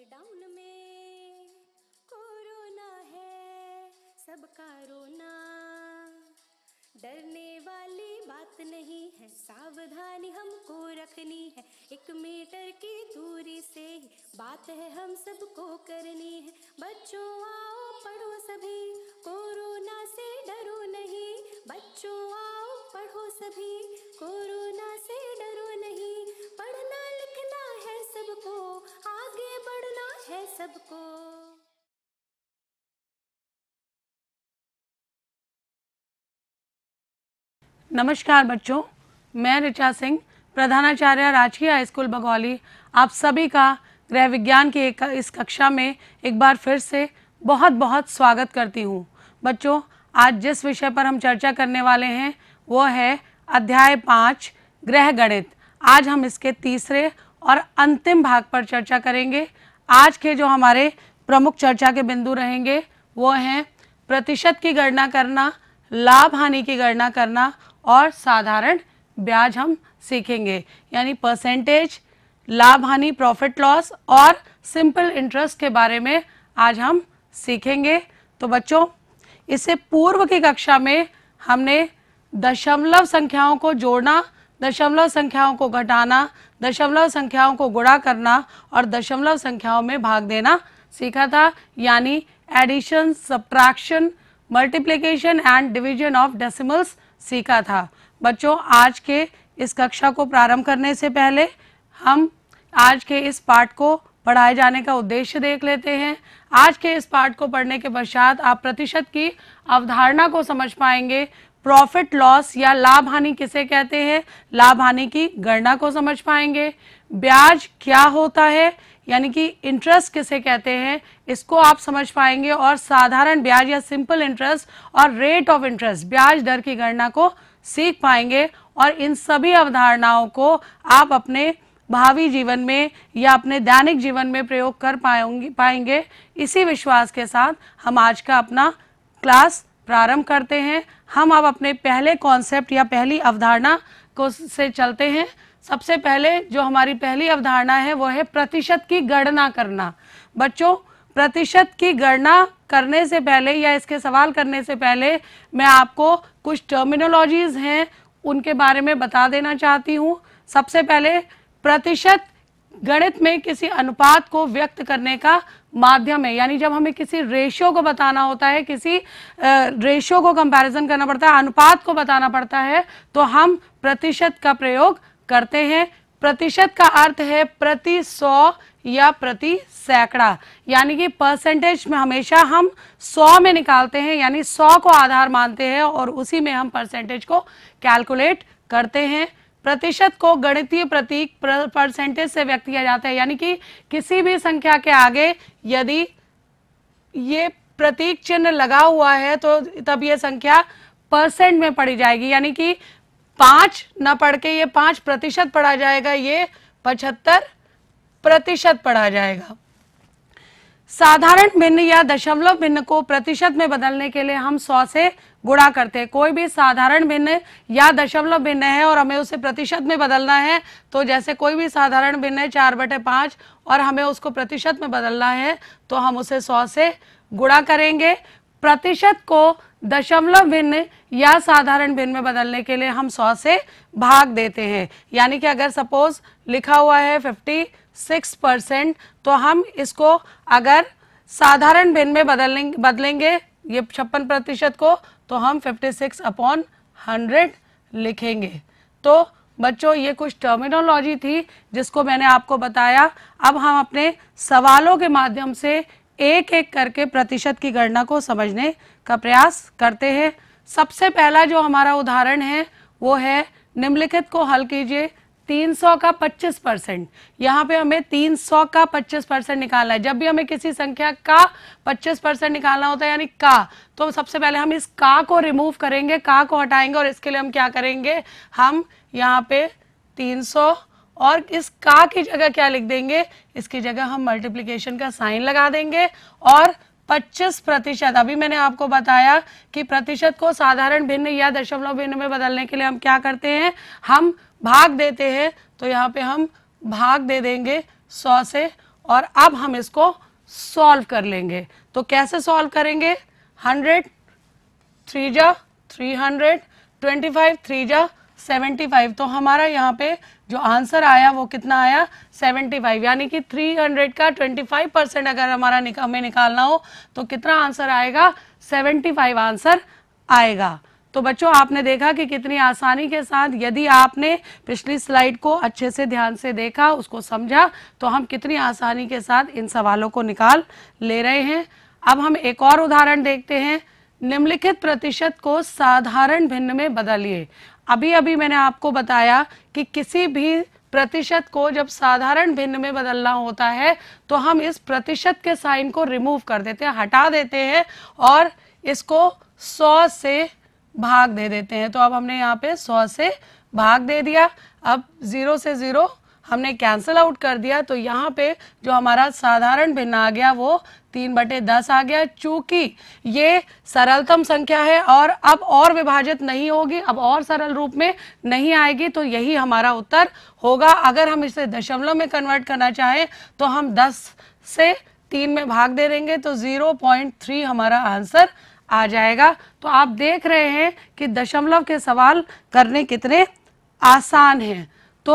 lockdown में corona है सबका रोना डरने वाली बात नहीं है सावधानी हमको रखनी है एक मीटर की दूरी से ही बात है हम सबको करनी है बच्चों आओ पढ़ो सभी कोरोना से डरो नहीं बच्चों आओ पढ़ो सभी कोरोना से डरो नहीं पढ़ना लिखना है सबको आगे है सबको नमस्कार बच्चों मैं ऋचा सिंह प्रधानाचार्य राजकीय हाई स्कूल बगौली आप सभी का गृह विज्ञान की एक, इस कक्षा में एक बार फिर से बहुत बहुत स्वागत करती हूँ बच्चों आज जिस विषय पर हम चर्चा करने वाले हैं वो है अध्याय पाँच गृह गणित आज हम इसके तीसरे और अंतिम भाग पर चर्चा करेंगे आज के जो हमारे प्रमुख चर्चा के बिंदु रहेंगे वो हैं प्रतिशत की गणना करना लाभ हानि की गणना करना और साधारण ब्याज हम सीखेंगे यानी परसेंटेज लाभ हानि प्रॉफिट लॉस और सिंपल इंटरेस्ट के बारे में आज हम सीखेंगे तो बच्चों इससे पूर्व की कक्षा में हमने दशमलव संख्याओं को जोड़ना दशमलव संख्याओं को घटाना दशमलव संख्याओं को गुणा करना और दशमलव संख्याओं में भाग देना सीखा था यानी addition subtraction multiplication and division of decimals सीखा था बच्चों आज के इस कक्षा को प्रारंभ करने से पहले हम आज के इस पाठ को पढ़ाए जाने का उद्देश्य देख लेते हैं आज के इस पाठ को पढ़ने के पश्चात आप प्रतिशत की अवधारणा को समझ पाएंगे प्रॉफिट लॉस या लाभ हानि किसे कहते हैं लाभ हानि की गणना को समझ पाएंगे ब्याज क्या होता है यानी कि इंटरेस्ट किसे कहते हैं इसको आप समझ पाएंगे और साधारण ब्याज या सिंपल इंटरेस्ट और रेट ऑफ इंटरेस्ट ब्याज दर की गणना को सीख पाएंगे और इन सभी अवधारणाओं को आप अपने भावी जीवन में या अपने दैनिक जीवन में प्रयोग कर पाएंगे पाएंगे इसी विश्वास के साथ हम आज का अपना क्लास प्रारंभ करते हैं हम अब अपने पहले कॉन्सेप्ट या पहली अवधारणा को से चलते हैं सबसे पहले जो हमारी पहली अवधारणा है वो है प्रतिशत की गणना करना बच्चों प्रतिशत की गणना करने से पहले या इसके सवाल करने से पहले मैं आपको कुछ टर्मिनोलॉजीज हैं उनके बारे में बता देना चाहती हूँ सबसे पहले प्रतिशत गणित में किसी अनुपात को व्यक्त करने का माध्यम है यानी जब हमें किसी रेशियो को बताना होता है किसी रेशियो को कंपैरिजन करना पड़ता है अनुपात को बताना पड़ता है तो हम प्रतिशत का प्रयोग करते हैं प्रतिशत का अर्थ है प्रति सौ या प्रति सैकड़ा यानी कि परसेंटेज में हमेशा हम सौ में निकालते हैं यानी सौ को आधार मानते हैं और उसी में हम परसेंटेज को कैलकुलेट करते हैं प्रतिशत को गणितीय प्रतीक परसेंटेज से व्यक्त किया जाता है यानी कि किसी भी संख्या के आगे यदि ये प्रतीक चिन्ह लगा हुआ है तो तब ये संख्या परसेंट में पड़ी जाएगी यानी कि पांच न पढ़ के ये पांच प्रतिशत पढ़ा जाएगा ये पचहत्तर प्रतिशत पढ़ा जाएगा साधारण भिन्न या दशमलव भिन्न को प्रतिशत में बदलने के लिए हम सौ से गुणा करते हैं कोई भी साधारण भिन्न या दशमलव भिन्न है और हमें उसे प्रतिशत में बदलना है तो जैसे कोई भी साधारण भिन्न है चार बटे पांच और हमें उसको प्रतिशत में बदलना है तो हम उसे सौ से गुणा करेंगे प्रतिशत को दशमलव भिन्न या साधारण भिन्न में बदलने के लिए हम सौ से भाग देते हैं यानी कि अगर सपोज लिखा हुआ है फिफ्टी सिक्स परसेंट तो हम इसको अगर साधारण भिन्न में बदलेंगे बदलेंगे ये छप्पन प्रतिशत को तो हम 56 सिक्स अपॉन हंड्रेड लिखेंगे तो बच्चों ये कुछ टर्मिनोलॉजी थी जिसको मैंने आपको बताया अब हम अपने सवालों के माध्यम से एक एक करके प्रतिशत की गणना को समझने का प्रयास करते हैं सबसे पहला जो हमारा उदाहरण है वो है निम्नलिखित को हल कीजिए 300 का 25 परसेंट यहाँ पे हमें 300 का 25 परसेंट निकालना है जब भी हमें किसी संख्या का 25 परसेंट निकालना होता है यानी का तो सबसे पहले हम इस का को रिमूव करेंगे का को हटाएंगे और इसके लिए हम क्या करेंगे हम यहाँ पे 300 और इस का की जगह क्या लिख देंगे इसकी जगह हम मल्टीप्लीकेशन का साइन लगा देंगे और 25 प्रतिशत अभी मैंने आपको बताया कि प्रतिशत को साधारण भिन्न या दशमलव भिन्न में बदलने के लिए हम क्या करते हैं हम भाग देते हैं तो यहाँ पे हम भाग दे देंगे सौ से और अब हम इसको सॉल्व कर लेंगे तो कैसे सॉल्व करेंगे हंड्रेड थ्री जा three hundred twenty five three जा सेवेंटी फाइव तो हमारा यहाँ पे जो आंसर आया वो कितना आया सेवेंटी फाइव यानी कि थ्री हंड्रेड का ट्वेंटी फाइव परसेंट अगर हमारा निका, हमें निकालना हो तो कितना आंसर आएगा सेवेंटी फाइव आंसर आएगा तो बच्चों आपने देखा कि कितनी आसानी के साथ यदि आपने पिछली स्लाइड को अच्छे से ध्यान से देखा उसको समझा तो हम कितनी आसानी के साथ इन सवालों को निकाल ले रहे हैं अब हम एक और उदाहरण देखते हैं निम्नलिखित प्रतिशत को साधारण भिन्न में बदलिए अभी अभी मैंने आपको बताया कि किसी भी प्रतिशत को जब साधारण भिन्न में बदलना होता है तो हम इस प्रतिशत के साइन को रिमूव कर देते हैं हटा देते हैं और इसको 100 से भाग दे देते हैं तो अब हमने यहाँ पे सौ से भाग दे दिया अब ज़ीरो से ज़ीरो हमने कैंसिल आउट कर दिया तो यहाँ पे जो हमारा साधारण भिन्न आ गया वो तीन बटे दस आ गया चूंकि ये सरलतम संख्या है और अब और विभाजित नहीं होगी अब और सरल रूप में नहीं आएगी तो यही हमारा उत्तर होगा अगर हम इसे दशमलव में कन्वर्ट करना चाहें तो हम दस से तीन में भाग दे देंगे तो जीरो पॉइंट थ्री हमारा आंसर आ जाएगा तो आप देख रहे हैं कि दशमलव के सवाल करने कितने आसान हैं तो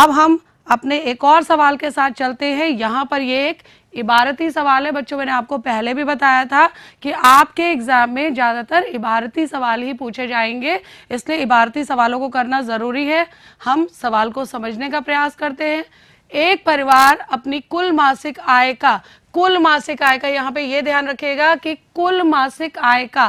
अब हम अपने एक और सवाल के साथ चलते हैं यहाँ पर ये एक इबारती सवाल है बच्चों मैंने आपको पहले भी बताया था कि आपके एग्ज़ाम में ज़्यादातर इबारती सवाल ही पूछे जाएंगे इसलिए इबारती सवालों को करना ज़रूरी है हम सवाल को समझने का प्रयास करते हैं एक परिवार अपनी कुल मासिक आय का कुल मासिक आय का यहाँ पे ये ध्यान रखिएगा कि कुल मासिक आय का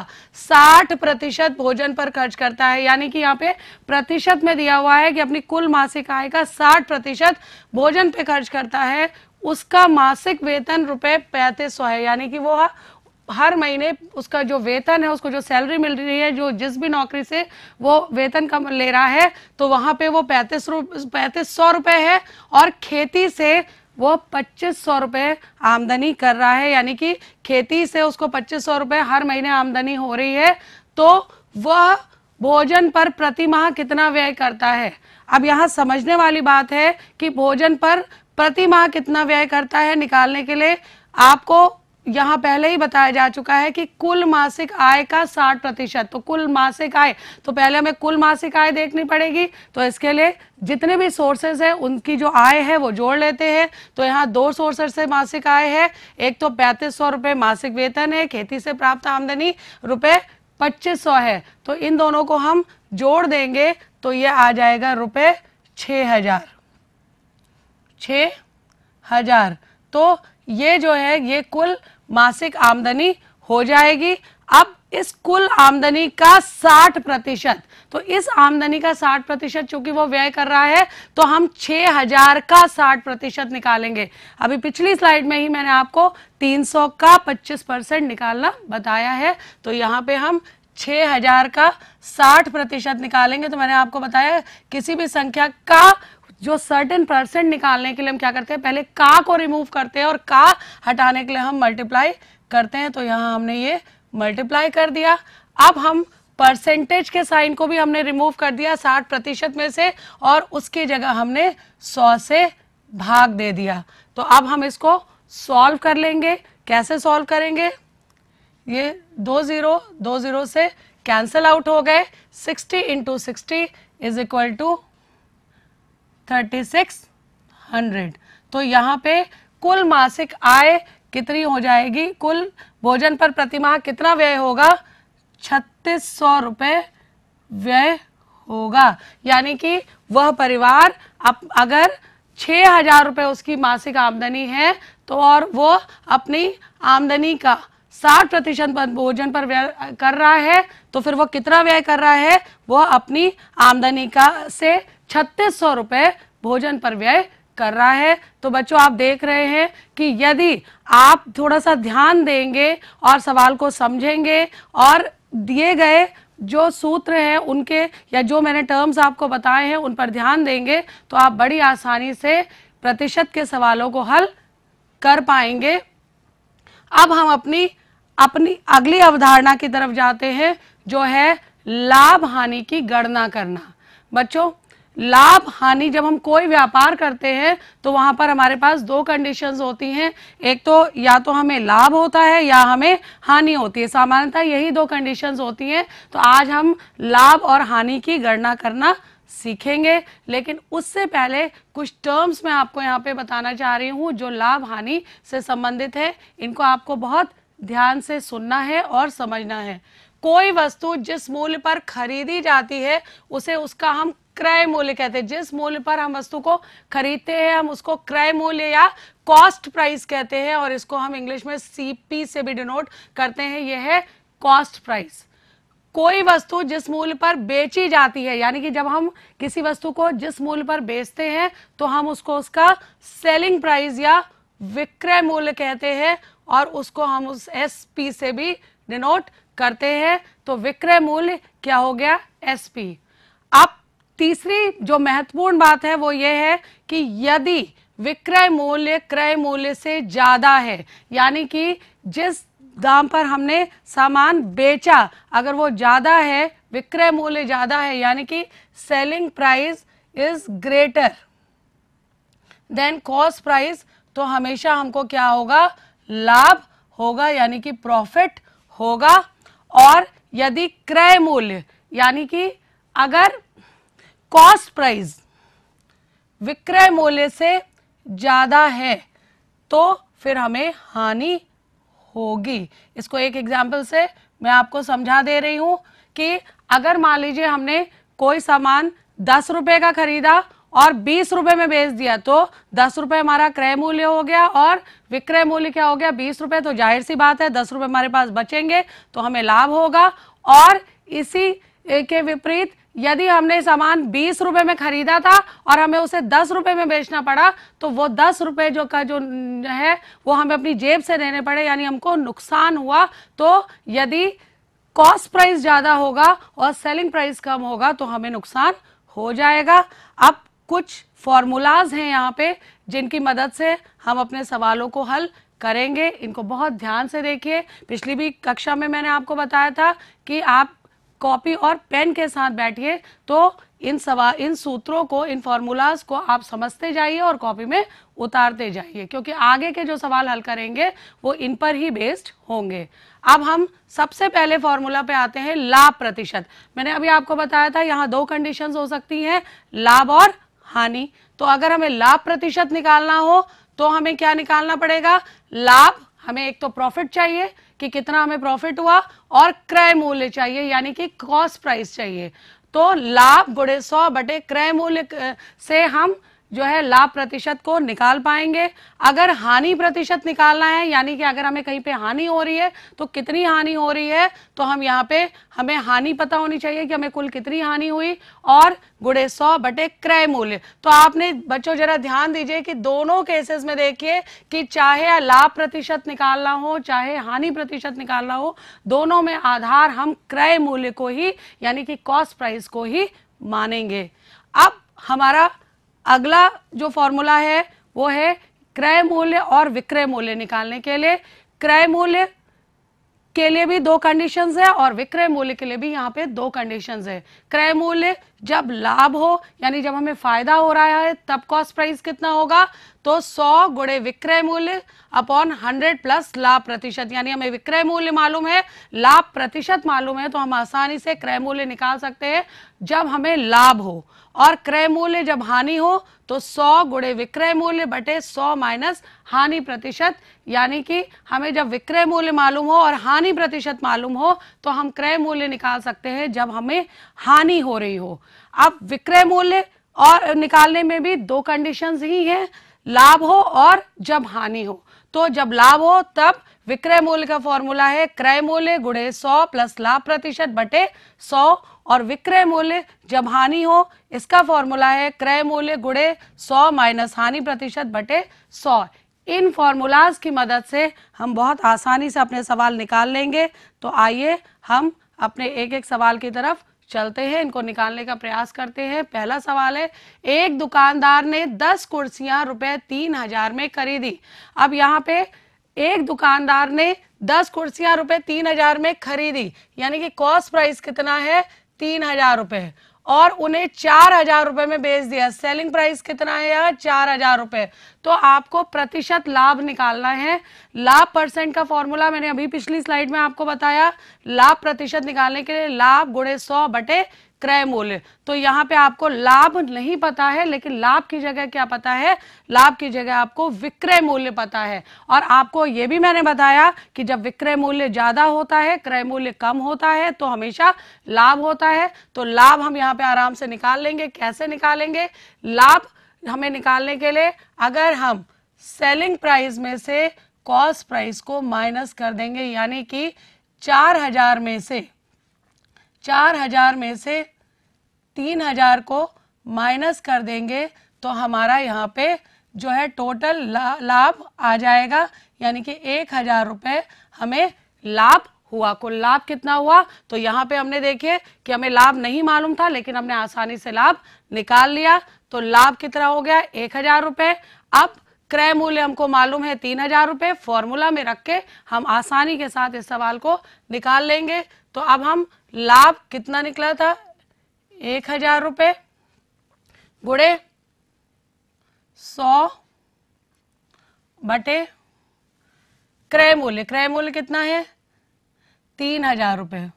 60 प्रतिशत भोजन पर खर्च करता है यानी कि यहाँ पे प्रतिशत में दिया हुआ है कि अपनी कुल मासिक आय का 60 प्रतिशत भोजन पे खर्च करता है उसका मासिक वेतन रुपए पैंतीस सौ है यानी कि वो हाँ हर महीने उसका जो वेतन है उसको जो सैलरी मिल रही है जो जिस भी नौकरी से वो वेतन कम ले रहा है तो वहाँ पे वो पैंतीस पैंतीस सौ रुपये है और खेती से वो पच्चीस सौ रुपये आमदनी कर रहा है यानी कि खेती से उसको पच्चीस सौ रुपये हर महीने आमदनी हो रही है तो वह भोजन पर प्रति माह कितना व्यय करता है अब यहाँ समझने वाली बात है कि भोजन पर प्रति माह कितना व्यय करता है निकालने के लिए आपको यहाँ पहले ही बताया जा चुका है कि कुल मासिक आय का 60 प्रतिशत तो कुल मासिक आय तो पहले हमें कुल मासिक आय देखनी पड़ेगी तो इसके लिए जितने भी सोर्सेज हैं उनकी जो आय है वो जोड़ लेते हैं तो यहाँ दो सोर्सेज से मासिक आय है एक तो पैंतीस सौ रुपये मासिक वेतन है खेती से प्राप्त आमदनी रुपये पच्चीस सौ है तो इन दोनों को हम जोड़ देंगे तो ये आ जाएगा रुपये छ हजार हजार तो ये जो है ये कुल मासिक आमदनी हो जाएगी अब इस कुल आमदनी का 60 प्रतिशत तो इस आमदनी का 60 प्रतिशत चूंकि वो व्यय कर रहा है तो हम 6000 का 60 प्रतिशत निकालेंगे अभी पिछली स्लाइड में ही मैंने आपको 300 का 25 परसेंट निकालना बताया है तो यहाँ पे हम 6000 का 60 प्रतिशत निकालेंगे तो मैंने आपको बताया किसी भी संख्या का जो सर्टेन परसेंट निकालने के लिए हम क्या करते हैं पहले का को रिमूव करते हैं और का हटाने के लिए हम मल्टीप्लाई करते हैं तो यहाँ हमने ये मल्टीप्लाई कर दिया अब हम परसेंटेज के साइन को भी हमने रिमूव कर दिया साठ प्रतिशत में से और उसकी जगह हमने सौ से भाग दे दिया तो अब हम इसको सॉल्व कर लेंगे कैसे सॉल्व करेंगे ये दो ज़ीरो दो ज़ीरो से कैंसिल आउट हो गए sixty into sixty is equal to 3600 तो यहाँ पे कुल मासिक आय कितनी हो जाएगी कुल भोजन पर प्रतिमाह कितना व्यय होगा छत्तीस सौ रुपये व्यय होगा यानी कि वह परिवार अप, अगर छः हजार रुपये उसकी मासिक आमदनी है तो और वो अपनी आमदनी का साठ प्रतिशत भोजन पर व्यय कर रहा है तो फिर वो कितना व्यय कर रहा है वो अपनी आमदनी का से छत्तीस सौ रुपए भोजन पर व्यय कर रहा है तो बच्चों आप देख रहे हैं कि यदि आप थोड़ा सा ध्यान देंगे और सवाल को समझेंगे और दिए गए जो सूत्र हैं उनके या जो मैंने टर्म्स आपको बताए हैं उन पर ध्यान देंगे तो आप बड़ी आसानी से प्रतिशत के सवालों को हल कर पाएंगे अब हम अपनी अपनी अगली अवधारणा की तरफ जाते हैं जो है लाभ हानि की गणना करना बच्चों लाभ हानि जब हम कोई व्यापार करते हैं तो वहां पर हमारे पास दो कंडीशंस होती हैं एक तो या तो हमें लाभ होता है या हमें हानि होती है सामान्यतः यही दो कंडीशंस होती हैं तो आज हम लाभ और हानि की गणना करना सीखेंगे लेकिन उससे पहले कुछ टर्म्स मैं आपको यहाँ पे बताना चाह रही हूँ जो लाभ हानि से संबंधित है इनको आपको बहुत ध्यान से सुनना है और समझना है कोई वस्तु जिस मूल्य पर खरीदी जाती है उसे उसका हम क्रय मूल्य कहते हैं जिस मूल्य पर हम वस्तु को खरीदते हैं हम उसको क्रय मूल्य या कॉस्ट प्राइस कहते हैं और इसको हम इंग्लिश में सीपी से भी डिनोट करते हैं यह है कॉस्ट प्राइस कोई वस्तु जिस मूल्य पर बेची जाती है यानी कि जब हम किसी वस्तु को जिस मूल्य पर बेचते हैं तो हम उसको उसका सेलिंग प्राइस या विक्रय मूल्य कहते हैं और उसको हम उस एस से भी डिनोट करते हैं तो विक्रय मूल्य क्या हो गया एस अब तीसरी जो महत्वपूर्ण बात है वो ये है कि यदि विक्रय मूल्य क्रय मूल्य से ज़्यादा है यानी कि जिस दाम पर हमने सामान बेचा अगर वो ज़्यादा है विक्रय मूल्य ज़्यादा है यानी कि selling price is greater than cost price तो हमेशा हमको क्या होगा लाभ होगा यानी कि प्रॉफिट होगा और यदि क्रय मूल्य यानी कि अगर कॉस्ट प्राइस विक्रय मूल्य से ज़्यादा है तो फिर हमें हानि होगी इसको एक एग्जाम्पल से मैं आपको समझा दे रही हूं कि अगर मान लीजिए हमने कोई सामान दस रुपए का खरीदा और बीस रुपये में बेच दिया तो दस रुपये हमारा क्रय मूल्य हो गया और विक्रय मूल्य क्या हो गया बीस रुपए तो जाहिर सी बात है दस रुपए हमारे पास बचेंगे तो हमें लाभ होगा और इसी के विपरीत यदि हमने सामान बीस रुपए में खरीदा था और हमें उसे दस रुपए में बेचना पड़ा तो वो दस रुपए जो का जो है वो हमें अपनी जेब से देने पड़े यानी हमको नुकसान हुआ तो यदि कॉस्ट प्राइस ज़्यादा होगा और सेलिंग प्राइस कम होगा तो हमें नुकसान हो जाएगा अब कुछ फॉर्मूलाज हैं यहाँ पे जिनकी मदद से हम अपने सवालों को हल करेंगे इनको बहुत ध्यान से देखिए पिछली भी कक्षा में मैंने आपको बताया था कि आप कॉपी और पेन के साथ बैठिए तो इन सवा इन सूत्रों को इन फॉर्मूलाज को आप समझते जाइए और कॉपी में उतारते जाइए क्योंकि आगे के जो सवाल हल करेंगे वो इन पर ही बेस्ड होंगे अब हम सबसे पहले फॉर्मूला पे आते हैं लाभ प्रतिशत मैंने अभी आपको बताया था यहाँ दो कंडीशन हो सकती हैं लाभ और हानि तो अगर हमें लाभ प्रतिशत निकालना हो तो हमें क्या निकालना पड़ेगा लाभ हमें एक तो प्रॉफिट चाहिए कि कितना हमें प्रॉफिट हुआ और क्रय मूल्य चाहिए यानी कि कॉस्ट प्राइस चाहिए तो लाभ गुड़े सौ बटे क्रय मूल्य से हम जो है लाभ प्रतिशत को निकाल पाएंगे अगर हानि प्रतिशत निकालना है यानी कि अगर हमें कहीं पे हानि हो रही है तो कितनी हानि हो रही है तो हम यहाँ पे हमें हानि पता होनी चाहिए कि हमें कुल कितनी हानि हुई और गुड़े सौ बटे क्रय मूल्य तो आपने बच्चों जरा ध्यान दीजिए कि दोनों केसेस में देखिए कि चाहे लाभ प्रतिशत निकालना हो चाहे हानि प्रतिशत निकालना हो दोनों में आधार हम क्रय मूल्य को ही यानी कि कॉस्ट प्राइस को ही मानेंगे अब हमारा अगला जो फॉर्मूला है वो है क्रय मूल्य और विक्रय मूल्य निकालने के लिए क्रय मूल्य के लिए भी दो कंडीशंस है और विक्रय मूल्य के लिए भी यहाँ पे दो कंडीशंस है क्रय मूल्य जब लाभ हो यानी जब हमें फायदा हो रहा है तब कॉस्ट प्राइस कितना होगा तो 100 गुड़े विक्रय मूल्य अपॉन 100 प्लस लाभ प्रतिशत यानी हमें विक्रय मूल्य मालूम है लाभ प्रतिशत मालूम है तो हम आसानी से क्रय मूल्य निकाल सकते हैं जब हमें लाभ हो और क्रय मूल्य जब हानि हो तो 100 गुणे विक्रय मूल्य बटे 100 माइनस हानि प्रतिशत यानी कि हमें जब विक्रय मूल्य मालूम हो और हानि प्रतिशत मालूम हो तो हम क्रय मूल्य निकाल सकते हैं जब हमें हानि हो रही हो अब विक्रय मूल्य और निकालने में भी दो कंडीशंस ही हैं लाभ हो और जब हानि हो तो जब लाभ हो तब विक्रय मूल्य का फॉर्मूला है क्रय मूल्य गुणे सौ प्लस लाभ प्रतिशत बटे सौ और विक्रय मूल्य जब हानि हो इसका फॉर्मूला है क्रय मूल्य गुड़े सौ माइनस हानि प्रतिशत बटे सौ इन फॉर्मूलाज की मदद से हम बहुत आसानी से अपने सवाल निकाल लेंगे तो आइए हम अपने एक एक सवाल की तरफ चलते हैं इनको निकालने का प्रयास करते हैं पहला सवाल है एक दुकानदार ने दस कुर्सियां रुपए तीन हजार में खरीदी अब यहाँ पे एक दुकानदार ने दस कुर्सियां रुपए तीन हजार में खरीदी यानी कि कॉस्ट प्राइस कितना है तीन हजार रुपए और उन्हें चार हजार रुपए में बेच दिया सेलिंग प्राइस कितना है यार चार हजार रुपए तो आपको प्रतिशत लाभ निकालना है लाभ परसेंट का फॉर्मूला मैंने अभी पिछली स्लाइड में आपको बताया लाभ प्रतिशत निकालने के लिए लाभ गुड़े सौ बटे क्रय मूल्य तो यहाँ पे आपको लाभ नहीं पता है लेकिन लाभ की जगह क्या पता है लाभ की जगह आपको विक्रय मूल्य पता है और आपको ये भी मैंने बताया कि जब विक्रय मूल्य ज्यादा होता है क्रय मूल्य कम होता है तो हमेशा लाभ होता है तो लाभ हम यहाँ पे आराम से निकाल लेंगे कैसे निकालेंगे लाभ हमें निकालने के लिए अगर हम सेलिंग प्राइस में से कॉस्ट प्राइस को माइनस कर देंगे यानी कि चार हजार में से चार हजार में से तीन हजार को माइनस कर देंगे तो हमारा यहाँ पे जो है टोटल लाभ आ जाएगा यानी कि एक हजार रुपये हमें लाभ हुआ कुल लाभ कितना हुआ तो यहाँ पे हमने देखिए कि हमें लाभ नहीं मालूम था लेकिन हमने आसानी से लाभ निकाल लिया तो लाभ कितना हो गया एक हजार रुपये अब क्रय मूल्य हमको मालूम है तीन हजार रुपये फॉर्मूला में रख के हम आसानी के साथ इस सवाल को निकाल लेंगे तो अब हम लाभ कितना निकला था एक हजार रुपये गुड़े सौ बटे क्रय मूल्य क्रय मूल्य कितना है तीन हजार रुपये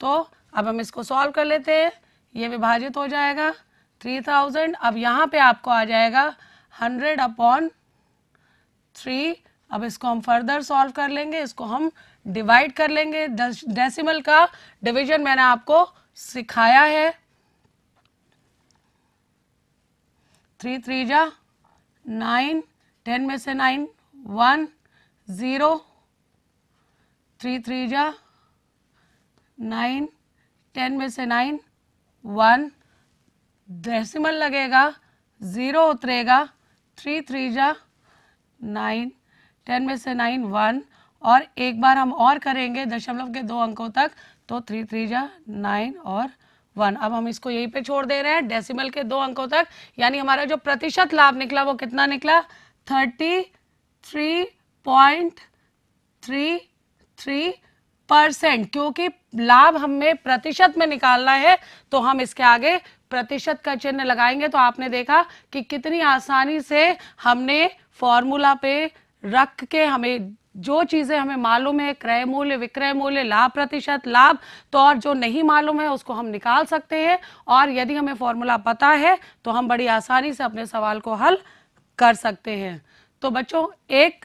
तो अब हम इसको सॉल्व कर लेते हैं ये विभाजित हो जाएगा थ्री थाउजेंड अब यहाँ पे आपको आ जाएगा हंड्रेड अपॉन थ्री अब इसको हम फर्दर सॉल्व कर लेंगे इसको हम डिवाइड कर लेंगे डेसिमल का डिवीजन मैंने आपको सिखाया है थ्री थ्री जा नाइन टेन में से nine one zero three three जा नाइन टेन में से नाइन वन डेसिमल लगेगा ज़ीरो उतरेगा थ्री थ्री जा नाइन टेन में से नाइन वन और एक बार हम और करेंगे दशमलव के दो अंकों तक तो थ्री थ्री जा नाइन और वन अब हम इसको यहीं पे छोड़ दे रहे हैं डेसिमल के दो अंकों तक यानी हमारा जो प्रतिशत लाभ निकला वो कितना निकला thirty three point three three percent क्योंकि लाभ हमें प्रतिशत में निकालना है तो हम इसके आगे प्रतिशत का चिन्ह लगाएंगे तो आपने देखा कि कितनी आसानी से हमने फॉर्मूला पे रख के हमें जो चीज़ें हमें मालूम है क्रय मूल्य विक्रय मूल्य लाभ प्रतिशत लाभ तो और जो नहीं मालूम है उसको हम निकाल सकते हैं और यदि हमें फॉर्मूला पता है तो हम बड़ी आसानी से अपने सवाल को हल कर सकते हैं तो बच्चों एक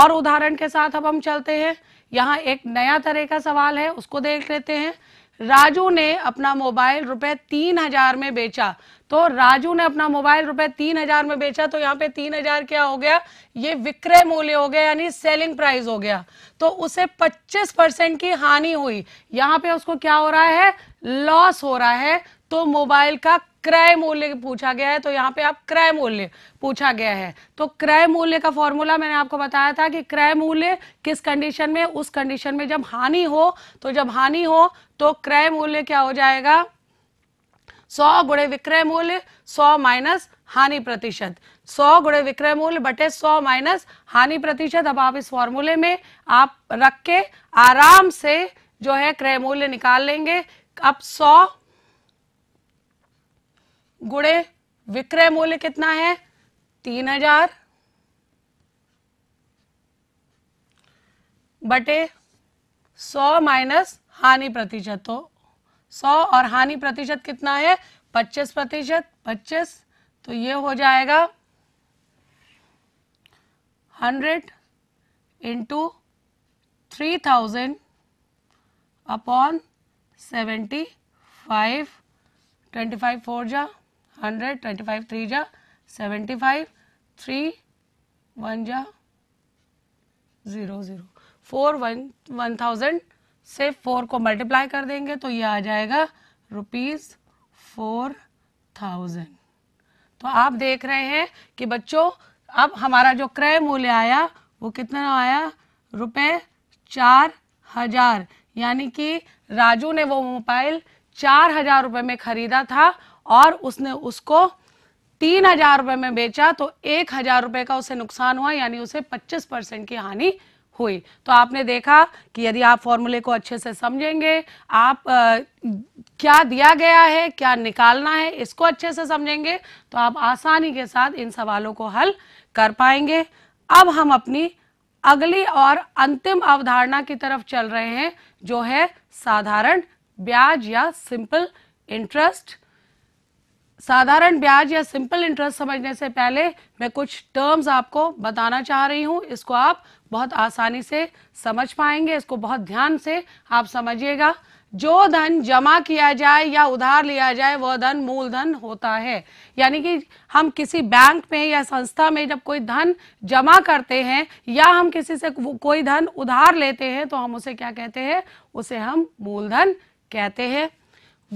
और उदाहरण के साथ अब हम चलते हैं यहाँ एक नया तरह का सवाल है उसको देख लेते हैं राजू ने अपना मोबाइल रुपए तीन हजार में बेचा तो राजू ने अपना मोबाइल रुपए तीन हजार में बेचा तो यहाँ पे तीन हजार क्या हो गया ये विक्रय मूल्य हो गया यानी सेलिंग प्राइस हो गया तो उसे पच्चीस परसेंट की हानि हुई यहाँ पे उसको क्या हो रहा है लॉस हो रहा है तो मोबाइल का क्रय मूल्य पूछा गया है तो यहाँ पे आप क्रय मूल्य पूछा गया है तो क्रय मूल्य का फॉर्मूला मैंने आपको बताया था कि क्रय मूल्य किस कंडीशन में उस कंडीशन में जब हानि हो तो जब हानि हो तो क्रय मूल्य क्या हो जाएगा 100 गुणे विक्रय मूल्य 100 माइनस हानि प्रतिशत 100 गुणे विक्रय मूल्य बटे 100 माइनस हानि प्रतिशत अब आप इस फॉर्मूले में आप रख के आराम से जो है क्रय मूल्य निकाल लेंगे अब गुड़े विक्रय मूल्य कितना है तीन हजार बटे सौ माइनस हानि प्रतिशत तो सौ और हानि प्रतिशत कितना है पच्चीस प्रतिशत पच्चीस तो ये हो जाएगा hundred into three thousand upon seventy five twenty five four जा हंड्रेड ट्वेंटी फाइव थ्री जा सेवेंटी फाइव थ्री वन जा zero zero four one one thousand से फोर को मल्टीप्लाई कर देंगे तो ये आ जाएगा रुपीज़ फोर थाउजेंड तो आप देख रहे हैं कि बच्चों अब हमारा जो क्रय मूल्य आया वो कितना आया रुपये चार हजार यानी कि राजू ने वो मोबाइल चार हजार रुपये में ख़रीदा था और उसने उसको तीन हजार रुपए में बेचा तो एक हजार रुपए का उसे नुकसान हुआ यानी उसे पच्चीस परसेंट की हानि हुई तो आपने देखा कि यदि आप फॉर्मूले को अच्छे से समझेंगे आप आ, क्या दिया गया है क्या निकालना है इसको अच्छे से समझेंगे तो आप आसानी के साथ इन सवालों को हल कर पाएंगे अब हम अपनी अगली और अंतिम अवधारणा की तरफ चल रहे हैं जो है साधारण ब्याज या सिंपल इंटरेस्ट साधारण ब्याज या सिंपल इंटरेस्ट समझने से पहले मैं कुछ टर्म्स आपको बताना चाह रही हूँ इसको आप बहुत आसानी से समझ पाएंगे इसको बहुत ध्यान से आप समझिएगा जो धन जमा किया जाए या उधार लिया जाए वह धन मूलधन होता है यानी कि हम किसी बैंक में या संस्था में जब कोई धन जमा करते हैं या हम किसी से कोई धन उधार लेते हैं तो हम उसे क्या कहते हैं उसे हम मूलधन कहते हैं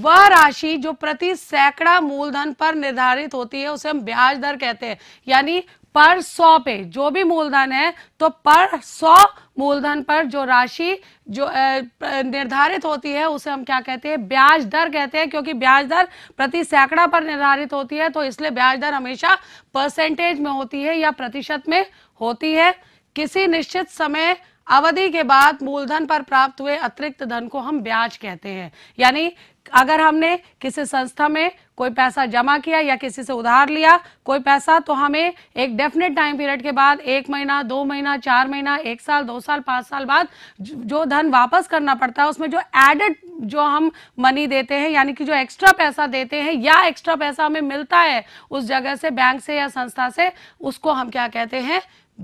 वह राशि जो प्रति सैकड़ा मूलधन पर निर्धारित होती है उसे हम ब्याज दर कहते हैं यानी पर सौ पे जो भी मूलधन है तो पर सौ मूलधन पर जो राशि जो निर्धारित होती है उसे हम क्या कहते हैं ब्याज दर कहते हैं क्योंकि ब्याज दर प्रति सैकड़ा पर निर्धारित होती है तो इसलिए ब्याज दर हमेशा परसेंटेज में होती है या प्रतिशत में होती है किसी निश्चित समय अवधि के बाद मूलधन पर प्राप्त हुए अतिरिक्त धन को हम ब्याज कहते हैं यानी अगर हमने किसी संस्था में कोई पैसा जमा किया या किसी से उधार लिया कोई पैसा तो हमें एक डेफिनेट टाइम पीरियड के बाद एक महीना दो महीना चार महीना एक साल दो साल पांच साल बाद जो धन वापस करना पड़ता है उसमें जो एडेड जो हम मनी देते हैं यानी कि जो एक्स्ट्रा पैसा देते हैं या एक्स्ट्रा पैसा हमें मिलता है उस जगह से बैंक से या संस्था से उसको हम क्या कहते हैं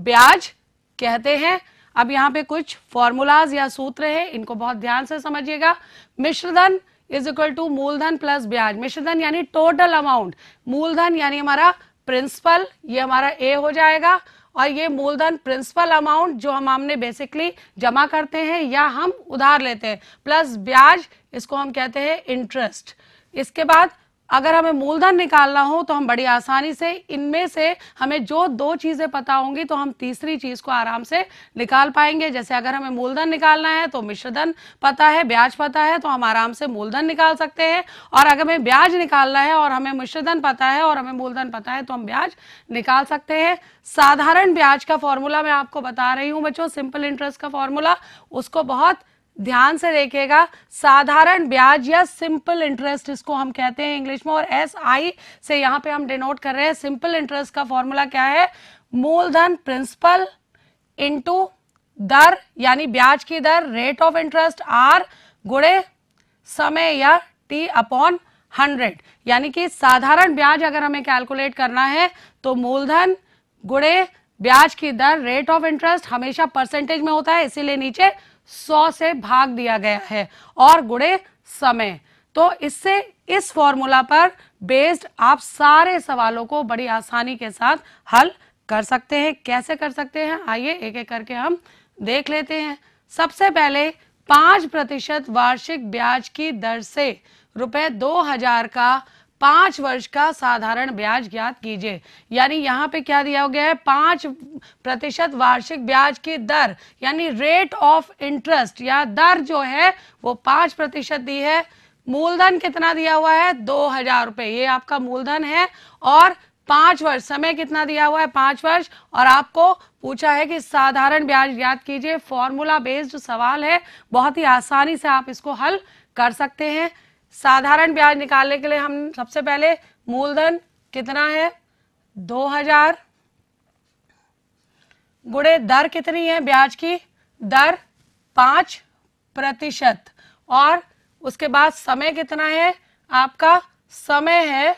ब्याज कहते हैं अब यहाँ पे कुछ फॉर्मूलाज या सूत्र है इनको बहुत ध्यान से समझिएगा मिश्रधन इज इक्वल टू मूलधन प्लस ब्याज मिश्रधन यानी टोटल अमाउंट मूलधन यानी हमारा प्रिंसिपल ये हमारा ए हो जाएगा और ये मूलधन प्रिंसिपल अमाउंट जो हम हमने बेसिकली जमा करते हैं या हम उधार लेते हैं प्लस ब्याज इसको हम कहते हैं इंटरेस्ट इसके बाद अगर हमें मूलधन निकालना हो तो हम बड़ी आसानी से इनमें से हमें जो दो चीज़ें पता होंगी तो हम तीसरी चीज़ को आराम से निकाल पाएंगे जैसे अगर हमें मूलधन निकालना है तो मिश्रधन पता है ब्याज पता है तो हम आराम से मूलधन निकाल सकते हैं और अगर हमें ब्याज निकालना है और हमें मिश्रधन पता है और हमें मूलधन पता है तो हम ब्याज निकाल सकते हैं साधारण ब्याज का फॉर्मूला मैं आपको बता रही हूँ बच्चों सिंपल इंटरेस्ट का फॉर्मूला उसको बहुत ध्यान से देखिएगा साधारण ब्याज या सिंपल इंटरेस्ट इसको हम कहते हैं इंग्लिश में और एस आई से यहां पे हम डिनोट कर रहे हैं सिंपल इंटरेस्ट का फॉर्मूला क्या है मूलधन प्रिंसिपल इनटू दर यानी ब्याज की दर रेट ऑफ इंटरेस्ट आर गुड़े समय या टी अपॉन हंड्रेड यानी कि साधारण ब्याज अगर हमें कैलकुलेट करना है तो मूलधन गुड़े ब्याज की दर रेट ऑफ इंटरेस्ट हमेशा परसेंटेज में होता है इसीलिए नीचे सौ से भाग दिया गया है और गुड़े समय तो इससे इस फॉर्मूला पर बेस्ड आप सारे सवालों को बड़ी आसानी के साथ हल कर सकते हैं कैसे कर सकते हैं आइए एक एक करके हम देख लेते हैं सबसे पहले पांच प्रतिशत वार्षिक ब्याज की दर से रुपए दो हजार का पांच वर्ष का साधारण ब्याज ज्ञात कीजिए यानी यहाँ पे क्या दिया गया है पांच प्रतिशत वार्षिक ब्याज की दर यानी रेट ऑफ इंटरेस्ट या दर जो है वो पांच प्रतिशत दी है मूलधन कितना दिया हुआ है दो हजार रुपये ये आपका मूलधन है और पांच वर्ष समय कितना दिया हुआ है पांच वर्ष और आपको पूछा है कि साधारण ब्याज याद कीजिए फॉर्मूला बेस्ड सवाल है बहुत ही आसानी से आप इसको हल कर सकते हैं साधारण ब्याज निकालने के लिए हम सबसे पहले मूलधन कितना है दो हजार गुड़े दर कितनी है ब्याज की दर पांच प्रतिशत और उसके बाद समय कितना है आपका समय है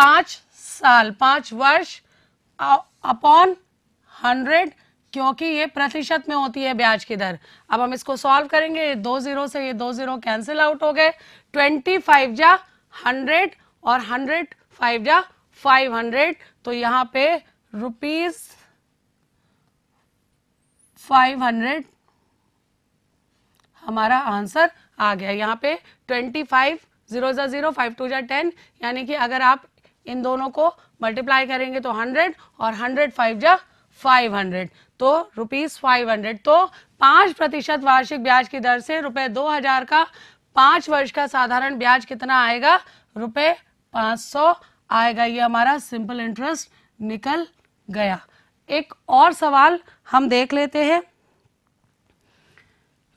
पांच साल पांच वर्ष अपॉन हंड्रेड क्योंकि ये प्रतिशत में होती है ब्याज की दर अब हम इसको सॉल्व करेंगे ये दो जीरो से ये दो जीरो कैंसिल आउट हो गए ट्वेंटी फाइव जा हंड्रेड और हंड्रेड फाइव जा फाइव हंड्रेड तो यहाँ पे रुपीज फाइव हंड्रेड हमारा आंसर आ गया यहाँ पे ट्वेंटी फाइव जीरो जा जीरो फाइव टू जा टेन यानी कि अगर आप इन दोनों को मल्टीप्लाई करेंगे तो हंड्रेड और हंड्रेड फाइव जा 500 तो रुपीज 500 तो पांच प्रतिशत वार्षिक ब्याज की दर से रुपए 2000 का पांच वर्ष का साधारण ब्याज कितना आएगा रुपए 500 आएगा ये हमारा सिंपल इंटरेस्ट निकल गया एक और सवाल हम देख लेते हैं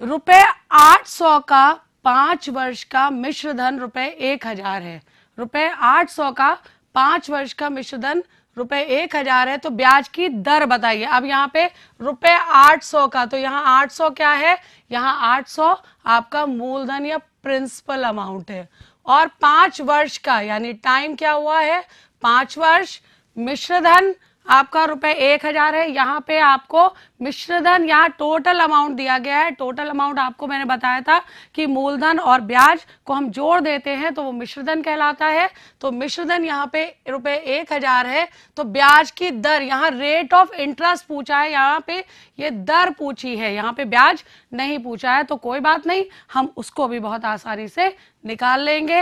रुपए 800 का पांच वर्ष का मिश्र धन रुपए एक हजार है रुपए 800 का पांच वर्ष का मिश्र धन रुपए एक हजार है तो ब्याज की दर बताइए अब यहाँ पे रुपए आठ सौ का तो यहाँ आठ सौ क्या है यहाँ आठ सौ आपका मूलधन या प्रिंसिपल अमाउंट है और पांच वर्ष का यानी टाइम क्या हुआ है पांच वर्ष मिश्रधन आपका रुपए एक हजार है यहाँ पे आपको मिश्रधन यहाँ टोटल अमाउंट दिया गया है टोटल अमाउंट आपको मैंने बताया था कि मूलधन और ब्याज को हम जोड़ देते हैं तो वो मिश्रधन कहलाता है तो मिश्रधन यहाँ पे रुपए एक हजार है तो ब्याज की दर यहाँ रेट ऑफ इंटरेस्ट पूछा है यहाँ पे ये दर पूछी है यहाँ पे ब्याज नहीं पूछा है तो कोई बात नहीं हम उसको भी बहुत आसानी से निकाल लेंगे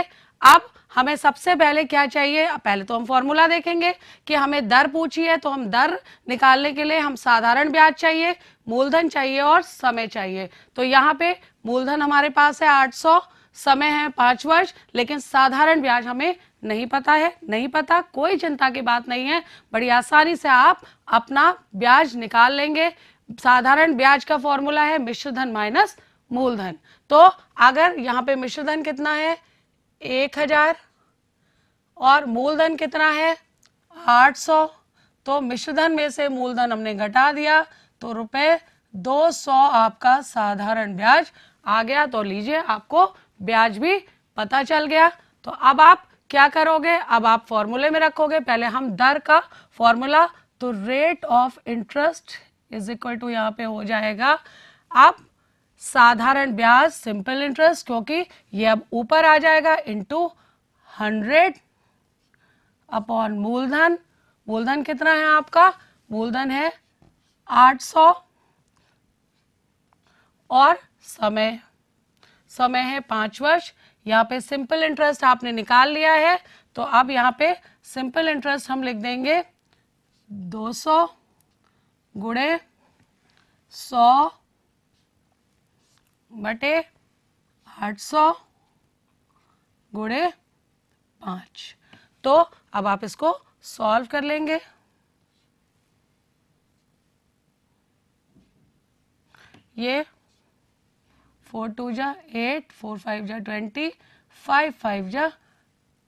अब हमें सबसे पहले क्या चाहिए पहले तो हम फॉर्मूला देखेंगे कि हमें दर पूछी है तो हम दर निकालने के लिए हम साधारण ब्याज चाहिए मूलधन चाहिए और समय चाहिए तो यहाँ पे मूलधन हमारे पास है 800 समय है पाँच वर्ष लेकिन साधारण ब्याज हमें नहीं पता है नहीं पता कोई चिंता की बात नहीं है बड़ी आसानी से आप अपना ब्याज निकाल लेंगे साधारण ब्याज का फॉर्मूला है मिश्रधन माइनस मूलधन तो अगर यहाँ पे मिश्रधन कितना है एक हजार और मूलधन कितना है आठ सौ तो मिश्रधन में से मूलधन हमने घटा दिया तो रुपए दो सौ आपका साधारण ब्याज आ गया तो लीजिए आपको ब्याज भी पता चल गया तो अब आप क्या करोगे अब आप फॉर्मूले में रखोगे पहले हम दर का फॉर्मूला तो rate of interest is equal to यहाँ पे हो जाएगा आप साधारण ब्याज सिंपल इंटरेस्ट क्योंकि ये अब ऊपर आ जाएगा इंटू हंड्रेड अपॉन मूलधन मूलधन कितना है आपका मूलधन है आठ सौ और समय समय है पांच वर्ष यहाँ पे सिंपल इंटरेस्ट आपने निकाल लिया है तो अब यहाँ पे सिंपल इंटरेस्ट हम लिख देंगे दो सौ गुड़े सौ बटे आठ सौ गुड़े पाँच तो अब आप इसको सॉल्व कर लेंगे ये फोर टू जा एट फोर फाइव जा ट्वेंटी फाइव फाइव जा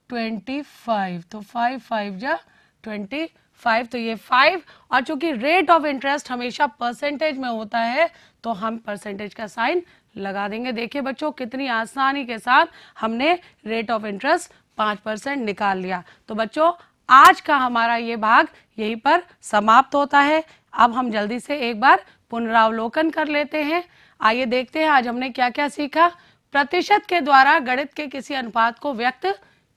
ट्वेंटी फाइव तो फाइव फाइव जा ट्वेंटी फाइव तो ये फाइव और चूंकि रेट ऑफ इंटरेस्ट हमेशा परसेंटेज में होता है तो हम परसेंटेज का साइन लगा देंगे देखिए बच्चों कितनी आसानी के साथ हमने रेट ऑफ इंटरेस्ट पांच परसेंट निकाल लिया तो बच्चों आज का हमारा ये भाग यहीं पर समाप्त होता है अब हम जल्दी से एक बार पुनरावलोकन कर लेते हैं आइए देखते हैं आज हमने क्या क्या सीखा प्रतिशत के द्वारा गणित के किसी अनुपात को व्यक्त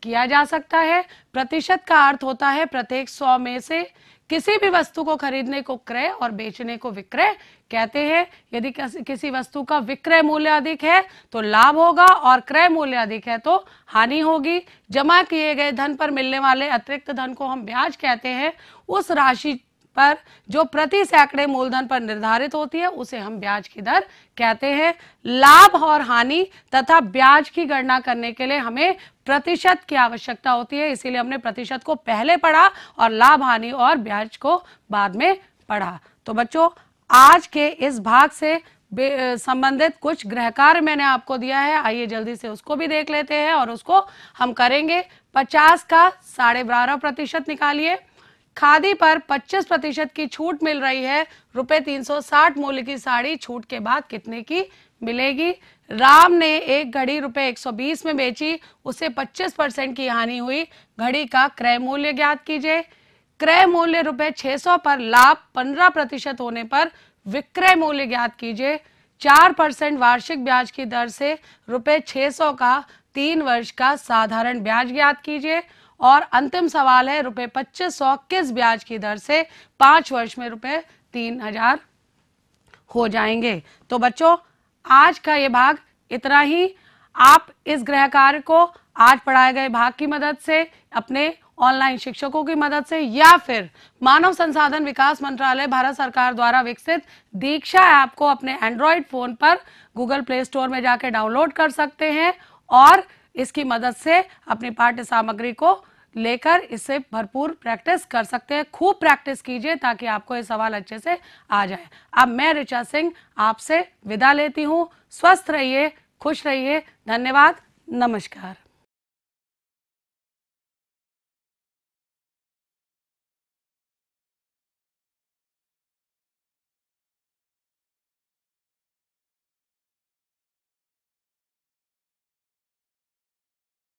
किया जा सकता है प्रतिशत का अर्थ होता है प्रत्येक सौ में से किसी भी वस्तु को खरीदने को क्रय और बेचने को विक्रय कहते हैं यदि किसी वस्तु का विक्रय मूल्य अधिक है तो लाभ होगा और क्रय मूल्य अधिक है तो हानि होगी जमा किए गए धन पर मिलने वाले अतिरिक्त धन को हम ब्याज कहते हैं उस राशि पर जो प्रति सैकड़े मूलधन पर निर्धारित होती है उसे हम ब्याज की दर कहते हैं लाभ और हानि तथा ब्याज की गणना करने के लिए हमें प्रतिशत की आवश्यकता होती है इसीलिए हमने प्रतिशत को पहले पढ़ा और लाभ हानि और ब्याज को बाद में पढ़ा तो बच्चों आज के इस भाग से संबंधित कुछ कार्य मैंने आपको दिया है आइए जल्दी से उसको भी देख लेते हैं और उसको हम करेंगे 50 का साढ़े बारह प्रतिशत निकालिए खादी पर 25 प्रतिशत की छूट मिल रही है रुपए 360 मूल्य की साड़ी छूट के बाद कितने की मिलेगी राम ने एक घड़ी रुपए 120 में बेची उसे 25 परसेंट की हानि हुई घड़ी का क्रय मूल्य ज्ञात कीजिए क्रय मूल्य रुपए 600 पर लाभ 15 प्रतिशत होने पर विक्रय मूल्य ज्ञात कीजिए चार परसेंट वार्षिक ब्याज की दर से रुपए 600 का तीन वर्ष का साधारण ब्याज ज्ञात कीजिए और अंतिम सवाल है रुपए पच्चीस सौ किस ब्याज की दर से पांच वर्ष में रुपए तीन हजार हो जाएंगे तो बच्चों आज का ये भाग इतना ही आप इस ग्रह कार्य को आज पढ़ाए गए भाग की मदद से अपने ऑनलाइन शिक्षकों की मदद से या फिर मानव संसाधन विकास मंत्रालय भारत सरकार द्वारा विकसित दीक्षा ऐप को अपने एंड्रॉयड फोन पर गूगल प्ले स्टोर में जाकर डाउनलोड कर सकते हैं और इसकी मदद से अपनी पाठ्य सामग्री को लेकर इससे भरपूर प्रैक्टिस कर सकते हैं खूब प्रैक्टिस कीजिए ताकि आपको ये सवाल अच्छे से आ जाए अब मैं ऋचा सिंह आपसे विदा लेती हूँ स्वस्थ रहिए खुश रहिए धन्यवाद नमस्कार